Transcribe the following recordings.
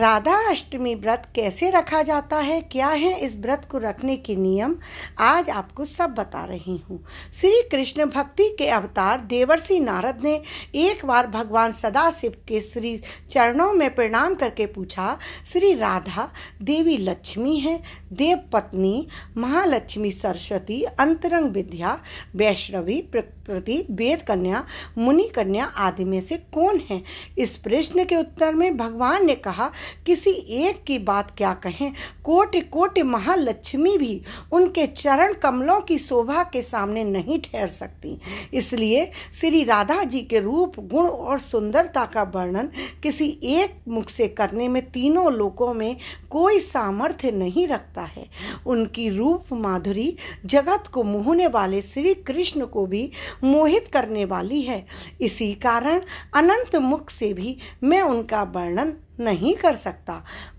राधा अष्टमी व्रत कैसे रखा जाता है क्या है इस व्रत को रखने के नियम आज आपको सब बता रही हूँ श्री कृष्ण भक्ति के अवतार देवर्षि नारद ने एक बार भगवान सदाशिव के श्री चरणों में प्रणाम करके पूछा श्री राधा देवी लक्ष्मी है देव पत्नी महालक्ष्मी सरस्वती अंतरंग विद्या वैष्णवी प्रकृति वेद कन्या मुनि कन्या आदि में से कौन है इस प्रश्न के उत्तर में भगवान ने कहा किसी एक की बात क्या कहें कोटि कोटि महालक्ष्मी भी उनके चरण कमलों की शोभा के सामने नहीं ठहर सकती इसलिए श्री राधा जी के रूप गुण और सुंदरता का वर्णन किसी एक मुख से करने में तीनों लोकों में कोई सामर्थ्य नहीं रखता है उनकी रूप माधुरी जगत को मोहने वाले श्री कृष्ण को भी मोहित करने वाली है इसी कारण अनंत मुख से भी मैं उनका वर्णन नहीं कर सकता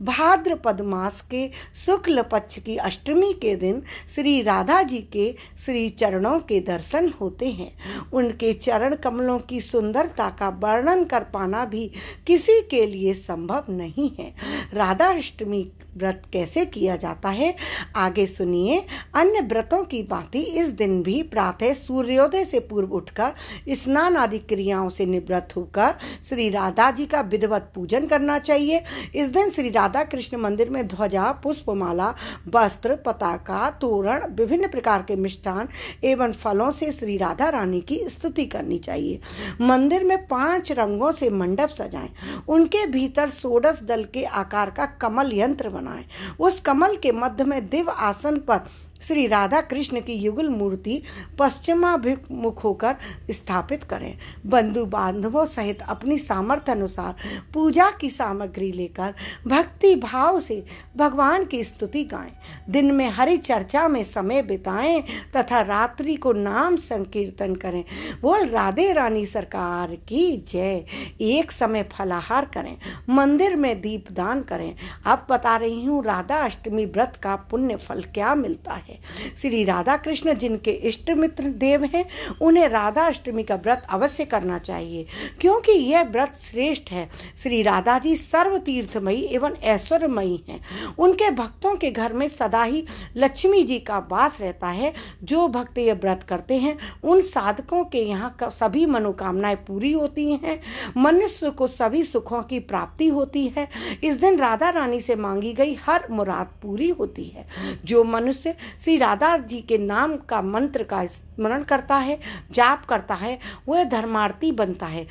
भाद्रपद मास के शुक्ल पक्ष की अष्टमी के दिन श्री राधा जी के श्री चरणों के दर्शन होते हैं उनके चरण कमलों की सुंदरता का वर्णन कर पाना भी किसी के लिए संभव नहीं है राधा अष्टमी व्रत कैसे किया जाता है आगे सुनिए अन्य व्रतों की भांति इस दिन भी प्रातः सूर्योदय से पूर्व उठकर स्नान आदि क्रियाओं से निवृत्त होकर श्री राधा जी का विधिवत पूजन करना चाहिए इस दिन श्री राधा कृष्ण मंदिर में ध्वजा पुष्पमाला वस्त्र पताका तोरण विभिन्न प्रकार के मिष्ठान एवं फलों से श्री राधा रानी की स्तुति करनी चाहिए मंदिर में पांच रंगों से मंडप सजाएं उनके भीतर सोडस दल के आकार का कमल यंत्र बना बनाए उस कमल के मध्य में दिव आसन पर श्री राधा कृष्ण की युगल मूर्ति पश्चिमाभिमुख होकर स्थापित करें बंधु बांधवों सहित अपनी सामर्थ्य अनुसार पूजा की सामग्री लेकर भक्ति भाव से भगवान की स्तुति गाएं दिन में हरि चर्चा में समय बिताएं तथा रात्रि को नाम संकीर्तन करें बोल राधे रानी सरकार की जय एक समय फलाहार करें मंदिर में दीपदान करें आप बता रही हूँ राधा अष्टमी व्रत का पुण्य फल क्या मिलता है है श्री राधा कृष्ण जिनके इष्ट मित्र देव हैं उन्हें राधा अष्टमी का व्रत अवश्य करना चाहिए क्योंकि यह व्रत श्रेष्ठ है श्री राधा जी सर्व तीर्थमयी एवं ऐश्वर्यमयी हैं उनके भक्तों के घर में सदा ही लक्ष्मी जी का वास रहता है जो भक्त यह व्रत करते हैं उन साधकों के यहाँ सभी मनोकामनाएं पूरी होती हैं मनुष्य को सभी सुखों की प्राप्ति होती है इस दिन राधा रानी से मांगी गई हर मुराद पूरी होती है जो मनुष्य श्री राधा जी के नाम का मंत्र का स्मरण करता है जाप करता है वह धर्मार्थी बनता है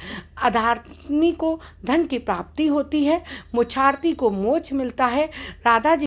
अधार्मी को धन की प्राप्ति होती है मुछार्थी को मोक्ष मिलता है राधा जी